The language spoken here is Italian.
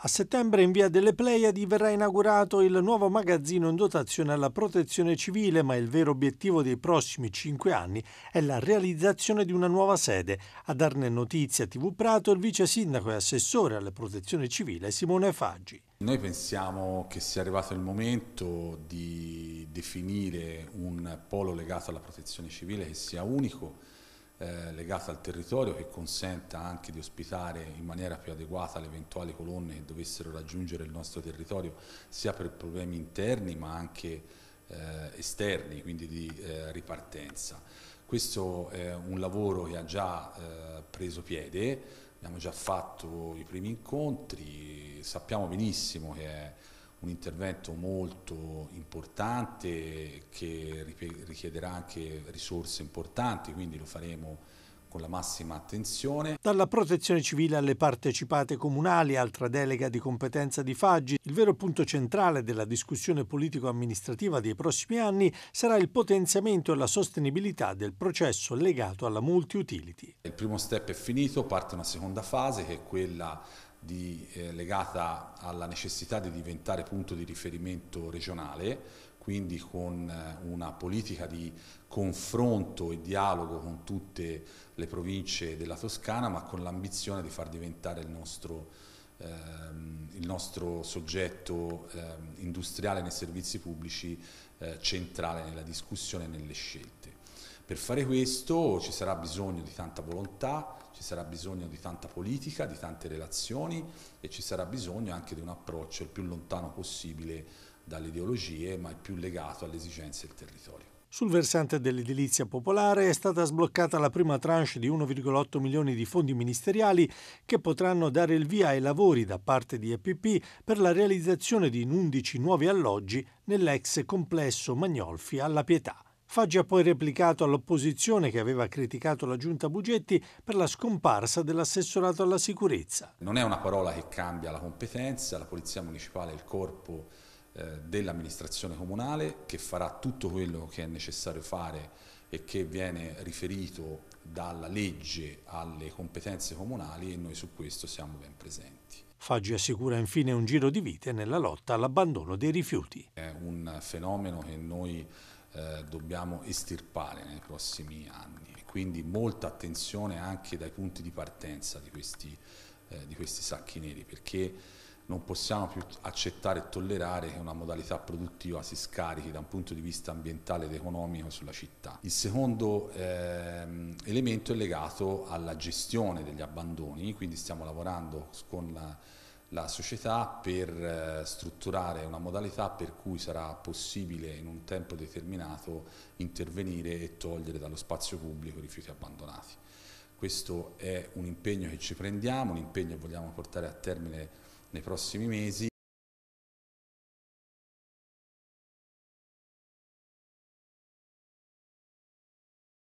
A settembre in via delle Pleiadi verrà inaugurato il nuovo magazzino in dotazione alla protezione civile, ma il vero obiettivo dei prossimi cinque anni è la realizzazione di una nuova sede. A darne notizia TV Prato il vice sindaco e assessore alla protezione civile Simone Faggi. Noi pensiamo che sia arrivato il momento di definire un polo legato alla protezione civile che sia unico eh, legata al territorio che consenta anche di ospitare in maniera più adeguata le eventuali colonne che dovessero raggiungere il nostro territorio sia per problemi interni ma anche eh, esterni, quindi di eh, ripartenza. Questo è un lavoro che ha già eh, preso piede, abbiamo già fatto i primi incontri, sappiamo benissimo che è un intervento molto importante che richiederà anche risorse importanti, quindi lo faremo con la massima attenzione. Dalla protezione civile alle partecipate comunali, altra delega di competenza di Faggi, il vero punto centrale della discussione politico-amministrativa dei prossimi anni sarà il potenziamento e la sostenibilità del processo legato alla multi-utility. Il primo step è finito, parte una seconda fase che è quella di, eh, legata alla necessità di diventare punto di riferimento regionale, quindi con eh, una politica di confronto e dialogo con tutte le province della Toscana, ma con l'ambizione di far diventare il nostro, ehm, il nostro soggetto ehm, industriale nei servizi pubblici eh, centrale nella discussione e nelle scelte. Per fare questo ci sarà bisogno di tanta volontà, ci sarà bisogno di tanta politica, di tante relazioni e ci sarà bisogno anche di un approccio il più lontano possibile dalle ideologie, ma il più legato alle esigenze del territorio. Sul versante dell'edilizia popolare è stata sbloccata la prima tranche di 1,8 milioni di fondi ministeriali che potranno dare il via ai lavori da parte di EPP per la realizzazione di 11 nuovi alloggi nell'ex complesso Magnolfi alla Pietà. Faggi ha poi replicato all'opposizione che aveva criticato la giunta Bugetti per la scomparsa dell'assessorato alla sicurezza. Non è una parola che cambia la competenza, la Polizia Municipale è il corpo eh, dell'amministrazione comunale che farà tutto quello che è necessario fare e che viene riferito dalla legge alle competenze comunali e noi su questo siamo ben presenti. Faggi assicura infine un giro di vite nella lotta all'abbandono dei rifiuti. È un fenomeno che noi eh, dobbiamo estirpare nei prossimi anni. E quindi molta attenzione anche dai punti di partenza di questi, eh, di questi sacchi neri, perché non possiamo più accettare e tollerare che una modalità produttiva si scarichi da un punto di vista ambientale ed economico sulla città. Il secondo ehm, elemento è legato alla gestione degli abbandoni, quindi stiamo lavorando con la la società per eh, strutturare una modalità per cui sarà possibile in un tempo determinato intervenire e togliere dallo spazio pubblico i rifiuti abbandonati. Questo è un impegno che ci prendiamo, un impegno che vogliamo portare a termine nei prossimi mesi.